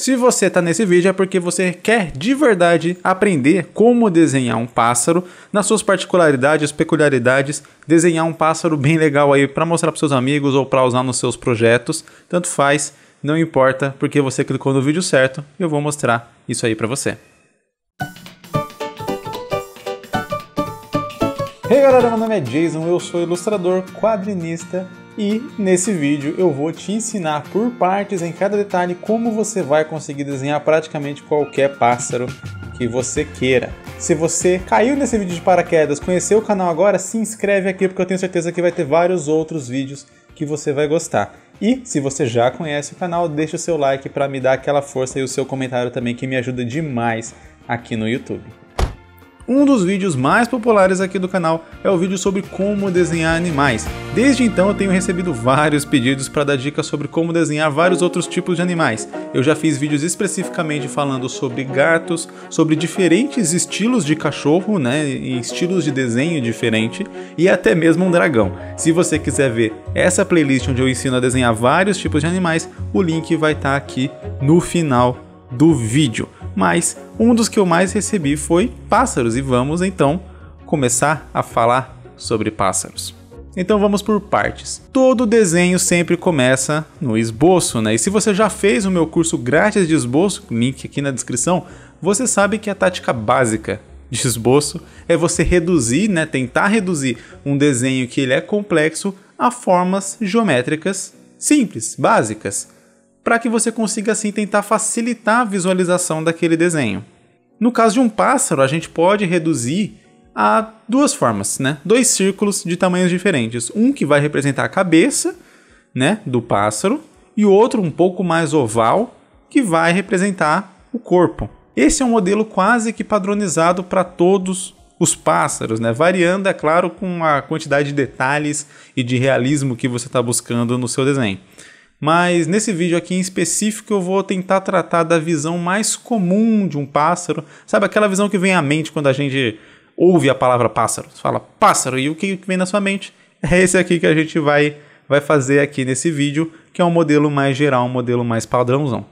Se você está nesse vídeo é porque você quer de verdade aprender como desenhar um pássaro, nas suas particularidades, peculiaridades, desenhar um pássaro bem legal aí para mostrar para seus amigos ou para usar nos seus projetos, tanto faz, não importa, porque você clicou no vídeo certo, eu vou mostrar isso aí para você. Hey galera, meu nome é Jason, eu sou ilustrador, quadrinista e nesse vídeo eu vou te ensinar por partes em cada detalhe como você vai conseguir desenhar praticamente qualquer pássaro que você queira. Se você caiu nesse vídeo de paraquedas, conheceu o canal agora, se inscreve aqui porque eu tenho certeza que vai ter vários outros vídeos que você vai gostar. E se você já conhece o canal, deixa o seu like para me dar aquela força e o seu comentário também que me ajuda demais aqui no YouTube. Um dos vídeos mais populares aqui do canal é o vídeo sobre como desenhar animais. Desde então eu tenho recebido vários pedidos para dar dicas sobre como desenhar vários outros tipos de animais. Eu já fiz vídeos especificamente falando sobre gatos, sobre diferentes estilos de cachorro, né, e estilos de desenho diferente e até mesmo um dragão. Se você quiser ver essa playlist onde eu ensino a desenhar vários tipos de animais, o link vai estar tá aqui no final do vídeo mas um dos que eu mais recebi foi pássaros e vamos então começar a falar sobre pássaros. Então vamos por partes. Todo desenho sempre começa no esboço, né? E se você já fez o meu curso grátis de esboço, link aqui na descrição, você sabe que a tática básica de esboço é você reduzir, né, tentar reduzir um desenho que ele é complexo a formas geométricas simples, básicas para que você consiga assim tentar facilitar a visualização daquele desenho. No caso de um pássaro, a gente pode reduzir a duas formas, né? Dois círculos de tamanhos diferentes. Um que vai representar a cabeça, né, do pássaro, e outro um pouco mais oval, que vai representar o corpo. Esse é um modelo quase que padronizado para todos os pássaros, né? Variando, é claro, com a quantidade de detalhes e de realismo que você está buscando no seu desenho mas nesse vídeo aqui em específico eu vou tentar tratar da visão mais comum de um pássaro, sabe aquela visão que vem à mente quando a gente ouve a palavra pássaro, você fala pássaro e o que vem na sua mente? É esse aqui que a gente vai vai fazer aqui nesse vídeo, que é um modelo mais geral, um modelo mais padrãozão.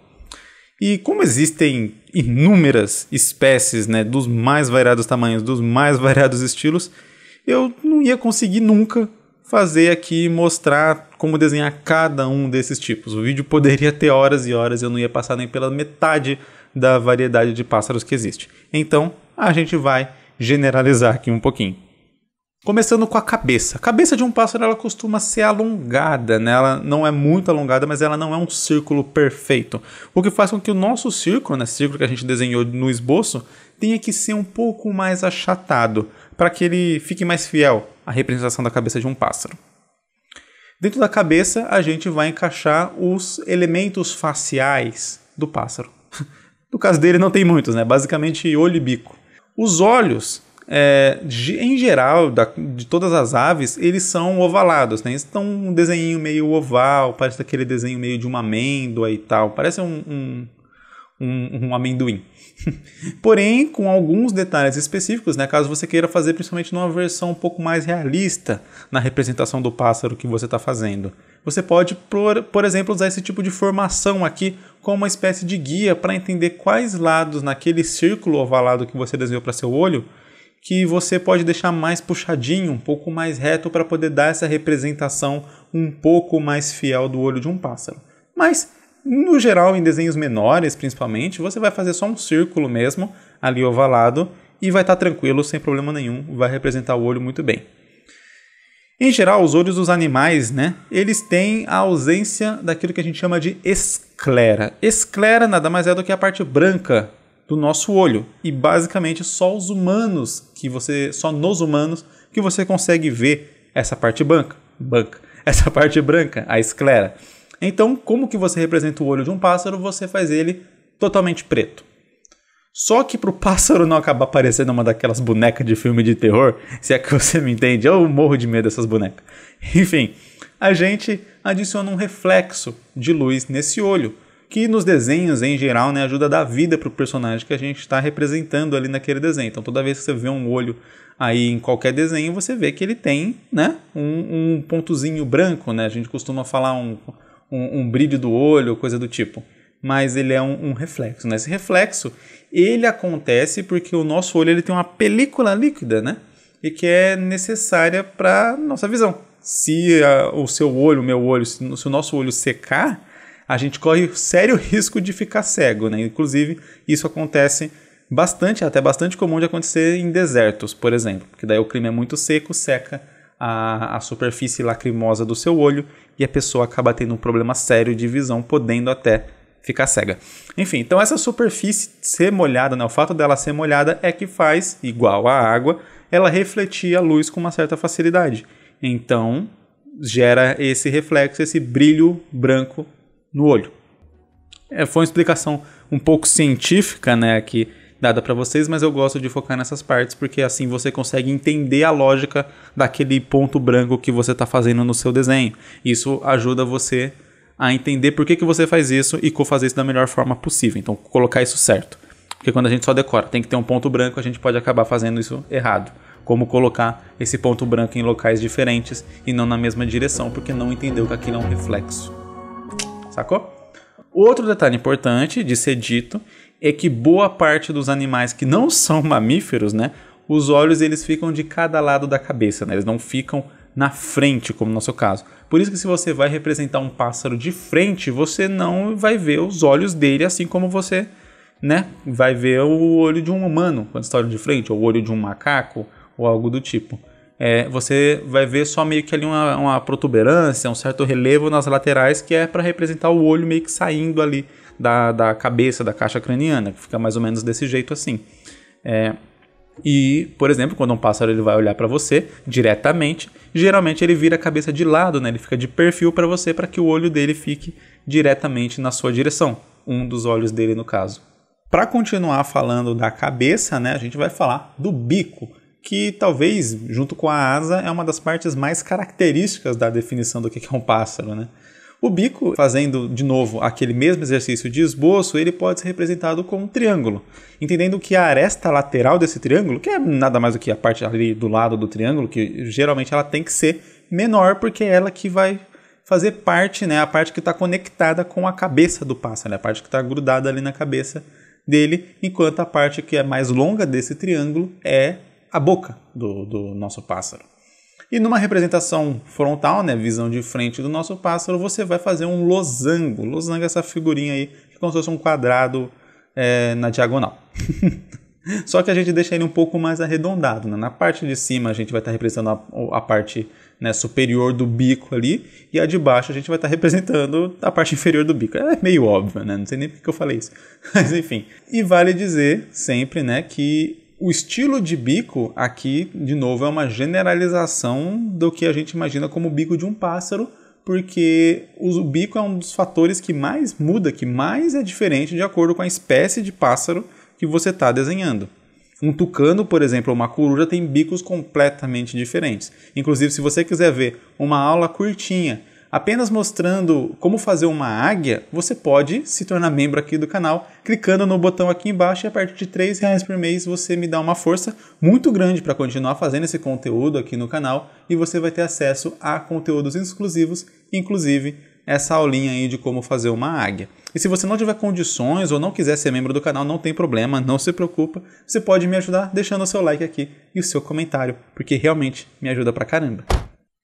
E como existem inúmeras espécies, né, dos mais variados tamanhos, dos mais variados estilos, eu não ia conseguir nunca fazer aqui mostrar como desenhar cada um desses tipos. O vídeo poderia ter horas e horas, eu não ia passar nem pela metade da variedade de pássaros que existe. Então, a gente vai generalizar aqui um pouquinho. Começando com a cabeça. A cabeça de um pássaro ela costuma ser alongada, né? ela não é muito alongada, mas ela não é um círculo perfeito. O que faz com que o nosso círculo, né, círculo que a gente desenhou no esboço, tenha que ser um pouco mais achatado para que ele fique mais fiel à representação da cabeça de um pássaro. Dentro da cabeça, a gente vai encaixar os elementos faciais do pássaro. No caso dele, não tem muitos, né? Basicamente, olho e bico. Os olhos, é, de, em geral, da, de todas as aves, eles são ovalados, né? Então um desenho meio oval, parece aquele desenho meio de uma amêndoa e tal. Parece um, um um, um amendoim. Porém, com alguns detalhes específicos, né, caso você queira fazer principalmente numa versão um pouco mais realista na representação do pássaro que você está fazendo. Você pode, por, por exemplo, usar esse tipo de formação aqui como uma espécie de guia para entender quais lados naquele círculo ovalado que você desenhou para seu olho que você pode deixar mais puxadinho, um pouco mais reto para poder dar essa representação um pouco mais fiel do olho de um pássaro. Mas no geral, em desenhos menores, principalmente, você vai fazer só um círculo mesmo, ali ovalado, e vai estar tá tranquilo, sem problema nenhum, vai representar o olho muito bem. Em geral, os olhos dos animais, né, eles têm a ausência daquilo que a gente chama de esclera. Esclera nada mais é do que a parte branca do nosso olho. E basicamente só os humanos que você, só nos humanos que você consegue ver essa parte branca, branca, essa parte branca, a esclera. Então, como que você representa o olho de um pássaro? Você faz ele totalmente preto. Só que para o pássaro não acabar parecendo uma daquelas bonecas de filme de terror, se é que você me entende, eu morro de medo dessas bonecas. Enfim, a gente adiciona um reflexo de luz nesse olho, que nos desenhos em geral né, ajuda a dar vida para o personagem que a gente está representando ali naquele desenho. Então toda vez que você vê um olho aí em qualquer desenho, você vê que ele tem né, um, um pontozinho branco. Né? A gente costuma falar um, um, um brilho do olho, coisa do tipo. Mas ele é um, um reflexo. Né? Esse reflexo ele acontece porque o nosso olho ele tem uma película líquida, né? E que é necessária para nossa visão. Se a, o seu olho, o meu olho, se, se o nosso olho secar, a gente corre sério risco de ficar cego, né? Inclusive, isso acontece bastante, até bastante comum de acontecer em desertos, por exemplo, porque daí o clima é muito seco, seca a, a superfície lacrimosa do seu olho e a pessoa acaba tendo um problema sério de visão, podendo até ficar cega. Enfim, então essa superfície ser molhada, né, o fato dela ser molhada é que faz, igual à água, ela refletir a luz com uma certa facilidade. Então, gera esse reflexo, esse brilho branco no olho. É, foi uma explicação um pouco científica, né, que dada para vocês, mas eu gosto de focar nessas partes porque assim você consegue entender a lógica daquele ponto branco que você está fazendo no seu desenho. Isso ajuda você a entender por que, que você faz isso e como fazer isso da melhor forma possível. Então, colocar isso certo. Porque quando a gente só decora, tem que ter um ponto branco, a gente pode acabar fazendo isso errado. Como colocar esse ponto branco em locais diferentes e não na mesma direção, porque não entendeu que aquilo é um reflexo. Sacou? Outro detalhe importante de ser dito é que boa parte dos animais que não são mamíferos, né, os olhos eles ficam de cada lado da cabeça, né? Eles não ficam na frente, como no nosso caso. Por isso que se você vai representar um pássaro de frente, você não vai ver os olhos dele assim como você, né, vai ver o olho de um humano quando está olhando de frente, ou o olho de um macaco, ou algo do tipo. É, você vai ver só meio que ali uma, uma protuberância, um certo relevo nas laterais que é para representar o olho meio que saindo ali da, da cabeça, da caixa craniana, que fica mais ou menos desse jeito assim. É, e, por exemplo, quando um pássaro ele vai olhar para você diretamente, geralmente ele vira a cabeça de lado, né? Ele fica de perfil para você para que o olho dele fique diretamente na sua direção, um dos olhos dele no caso. Para continuar falando da cabeça, né, a gente vai falar do bico, que talvez junto com a asa é uma das partes mais características da definição do que é um pássaro, né? O bico, fazendo de novo aquele mesmo exercício de esboço, ele pode ser representado como um triângulo, entendendo que a aresta lateral desse triângulo, que é nada mais do que a parte ali do lado do triângulo, que geralmente ela tem que ser menor, porque é ela que vai fazer parte, né, a parte que está conectada com a cabeça do pássaro, né, a parte que está grudada ali na cabeça dele, enquanto a parte que é mais longa desse triângulo é a boca do, do nosso pássaro. E numa representação frontal, né, visão de frente do nosso pássaro, você vai fazer um losango. Losango é essa figurinha aí, que é como se fosse um quadrado é, na diagonal. Só que a gente deixa ele um pouco mais arredondado. Né? Na parte de cima a gente vai estar tá representando a, a parte né, superior do bico ali, e a de baixo a gente vai estar tá representando a parte inferior do bico. É meio óbvio, né? Não sei nem por que eu falei isso. Mas enfim. E vale dizer sempre né, que o estilo de bico aqui, de novo, é uma generalização do que a gente imagina como o bico de um pássaro, porque o bico é um dos fatores que mais muda, que mais é diferente de acordo com a espécie de pássaro que você está desenhando. Um tucano, por exemplo, ou uma coruja tem bicos completamente diferentes. Inclusive, se você quiser ver uma aula curtinha apenas mostrando como fazer uma águia, você pode se tornar membro aqui do canal clicando no botão aqui embaixo e a partir de três reais por mês você me dá uma força muito grande para continuar fazendo esse conteúdo aqui no canal e você vai ter acesso a conteúdos exclusivos, inclusive essa aulinha aí de como fazer uma águia. E se você não tiver condições ou não quiser ser membro do canal, não tem problema, não se preocupa. Você pode me ajudar deixando o seu like aqui e o seu comentário, porque realmente me ajuda pra caramba.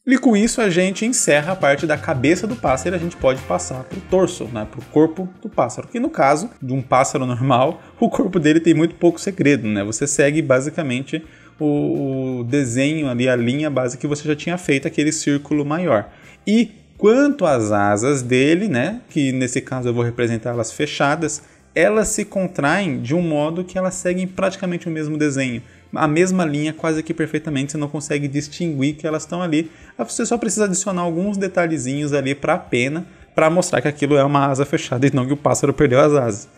E com isso a gente encerra a parte da cabeça do pássaro e a gente pode passar para o torso, né, para o corpo do pássaro. Que no caso de um pássaro normal, o corpo dele tem muito pouco segredo, né? Você segue basicamente o, desenho ali, a linha base que você já tinha feito, aquele círculo maior. E quanto às asas dele, né, que nesse caso eu vou representar elas fechadas, elas se contraem de um modo que elas seguem praticamente o mesmo desenho a mesma linha quase que perfeitamente, você não consegue distinguir que elas estão ali. Ah, você só precisa adicionar alguns detalhezinhos ali para a pena, para mostrar que aquilo é uma asa fechada e não que o pássaro perdeu as asas.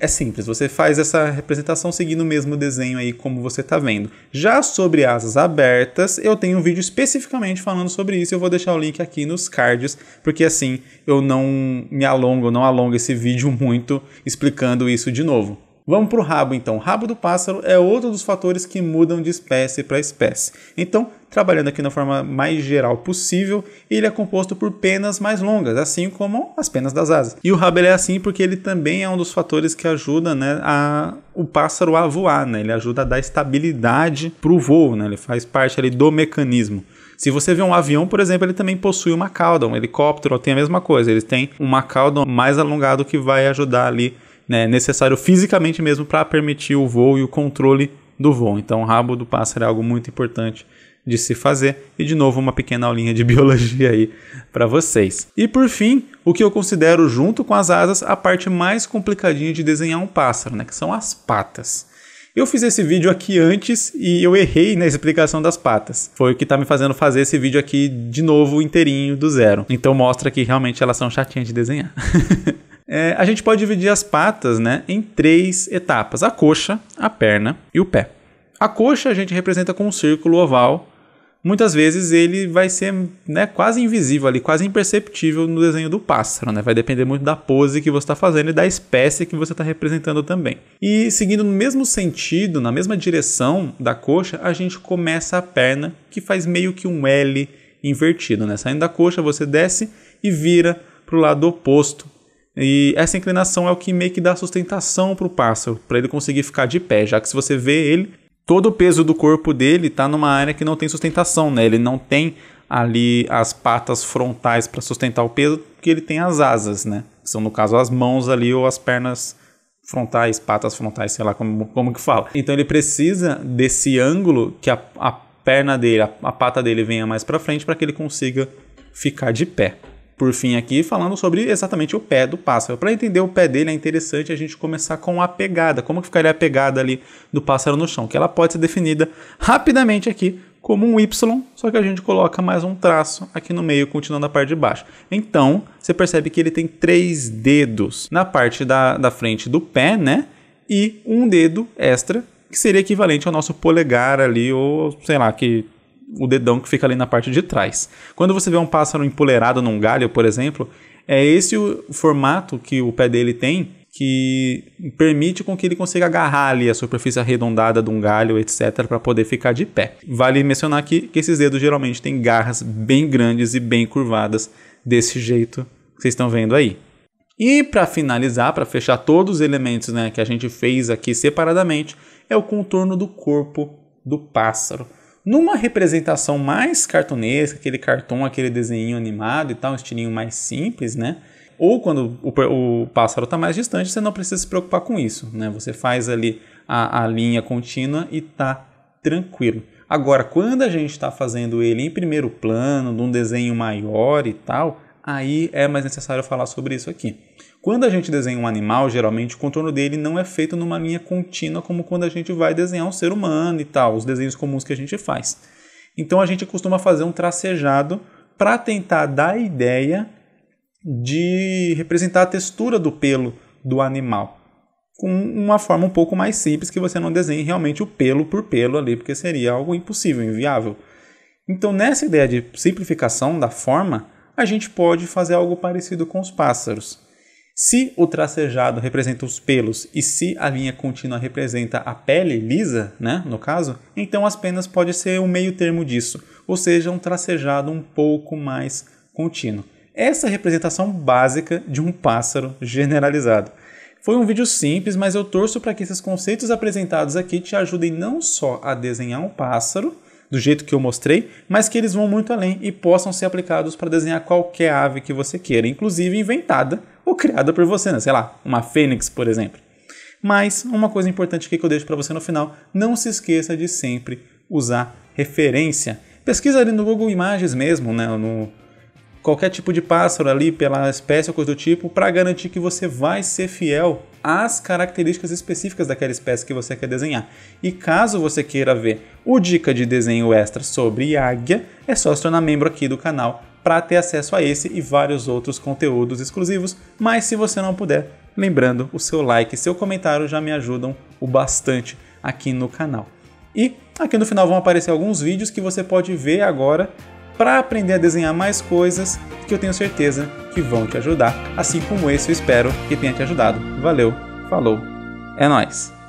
É simples, você faz essa representação seguindo o mesmo desenho aí como você está vendo. Já sobre asas abertas, eu tenho um vídeo especificamente falando sobre isso, eu vou deixar o link aqui nos cards, porque assim eu não me alongo, não alongo esse vídeo muito explicando isso de novo. Vamos para o rabo então. O rabo do pássaro é outro dos fatores que mudam de espécie para espécie. Então, trabalhando aqui na forma mais geral possível, ele é composto por penas mais longas, assim como as penas das asas. E o rabo é assim porque ele também é um dos fatores que ajuda né, a, o pássaro a voar, né? ele ajuda a dar estabilidade para o voo, né? ele faz parte ali, do mecanismo. Se você vê um avião, por exemplo, ele também possui uma cauda, um helicóptero tem a mesma coisa, eles têm uma cauda mais alongada que vai ajudar ali né, necessário fisicamente mesmo para permitir o voo e o controle do voo. Então, o rabo do pássaro é algo muito importante de se fazer e de novo uma pequena aulinha de biologia aí para vocês. E por fim, o que eu considero junto com as asas a parte mais complicadinha de desenhar um pássaro, né, que são as patas. Eu fiz esse vídeo aqui antes e eu errei na explicação das patas. Foi o que tá me fazendo fazer esse vídeo aqui de novo inteirinho do zero. Então mostra que realmente elas são chatinhas de desenhar. É, a gente pode dividir as patas né, em três etapas: a coxa, a perna e o pé. A coxa a gente representa com um círculo oval. Muitas vezes ele vai ser né, quase invisível ali, quase imperceptível no desenho do pássaro, né? Vai depender muito da pose que você está fazendo e da espécie que você está representando também. E seguindo no mesmo sentido, na mesma direção da coxa, a gente começa a perna, que faz meio que um L invertido, né? Saindo da coxa, você desce e vira para o lado oposto e essa inclinação é o que meio que dá sustentação para o pássaro, para ele conseguir ficar de pé, já que se você vê ele, todo o peso do corpo dele está numa área que não tem sustentação, né? Ele não tem ali as patas frontais para sustentar o peso, porque ele tem as asas, né? São no caso as mãos ali ou as pernas frontais, patas frontais, sei lá como, como que fala. Então ele precisa desse ângulo que a, a perna dele, a, a pata dele venha mais para frente para que ele consiga ficar de pé por fim aqui falando sobre exatamente o pé do pássaro. Para entender o pé dele é interessante a gente começar com a pegada. Como que ficaria a pegada ali do pássaro no chão? Que ela pode ser definida rapidamente aqui como um Y, só que a gente coloca mais um traço aqui no meio, continuando a parte de baixo. Então, você percebe que ele tem três dedos na parte da, da frente do pé, né? E um dedo extra, que seria equivalente ao nosso polegar ali, ou sei lá, que o dedão que fica ali na parte de trás. Quando você vê um pássaro empoleirado num galho, por exemplo, é esse o formato que o pé dele tem que permite com que ele consiga agarrar ali a superfície arredondada de um galho, etc, para poder ficar de pé. Vale mencionar aqui que esses dedos geralmente têm garras bem grandes e bem curvadas, desse jeito que vocês estão vendo aí. E para finalizar, para fechar todos os elementos né, que a gente fez aqui separadamente, é o contorno do corpo do pássaro. Numa representação mais cartunesca, aquele cartão, aquele desenho animado e tal, um estilinho mais simples, né? Ou quando o, o pássaro está mais distante, você não precisa se preocupar com isso, né? Você faz ali a, a linha contínua e tá tranquilo. Agora, quando a gente está fazendo ele em primeiro plano, num desenho maior e tal, aí é mais necessário falar sobre isso aqui. Quando a gente desenha um animal, geralmente o contorno dele não é feito numa linha contínua como quando a gente vai desenhar um ser humano e tal, os desenhos comuns que a gente faz. Então a gente costuma fazer um tracejado para tentar dar a ideia de representar a textura do pelo do animal com uma forma um pouco mais simples que você não desenhe realmente o pelo por pelo ali, porque seria algo impossível, inviável. Então, nessa ideia de simplificação da forma, a gente pode fazer algo parecido com os pássaros. Se o tracejado representa os pelos e se a linha contínua representa a pele lisa, né, no caso, então as penas pode ser um meio termo disso, ou seja, um tracejado um pouco mais contínuo. Essa representação básica de um pássaro generalizado. Foi um vídeo simples, mas eu torço para que esses conceitos apresentados aqui te ajudem não só a desenhar um pássaro, do jeito que eu mostrei, mas que eles vão muito além e possam ser aplicados para desenhar qualquer ave que você queira, inclusive inventada ou criada por você, né? sei lá, uma fênix, por exemplo. Mas uma coisa importante que eu deixo para você no final, não se esqueça de sempre usar referência. Pesquisa ali no Google Imagens mesmo, né? no, qualquer tipo de pássaro ali, pela espécie ou coisa do tipo, para garantir que você vai ser fiel às características específicas daquela espécie que você quer desenhar. E caso você queira ver o dica de desenho extra sobre águia, é só se tornar membro aqui do canal para ter acesso a esse e vários outros conteúdos exclusivos. Mas se você não puder, lembrando, o seu like e seu comentário já me ajudam o bastante aqui no canal. E aqui no final vão aparecer alguns vídeos que você pode ver agora para aprender a desenhar mais coisas que eu tenho certeza que vão te ajudar, assim como esse eu espero que tenha te ajudado. Valeu, falou, é nós.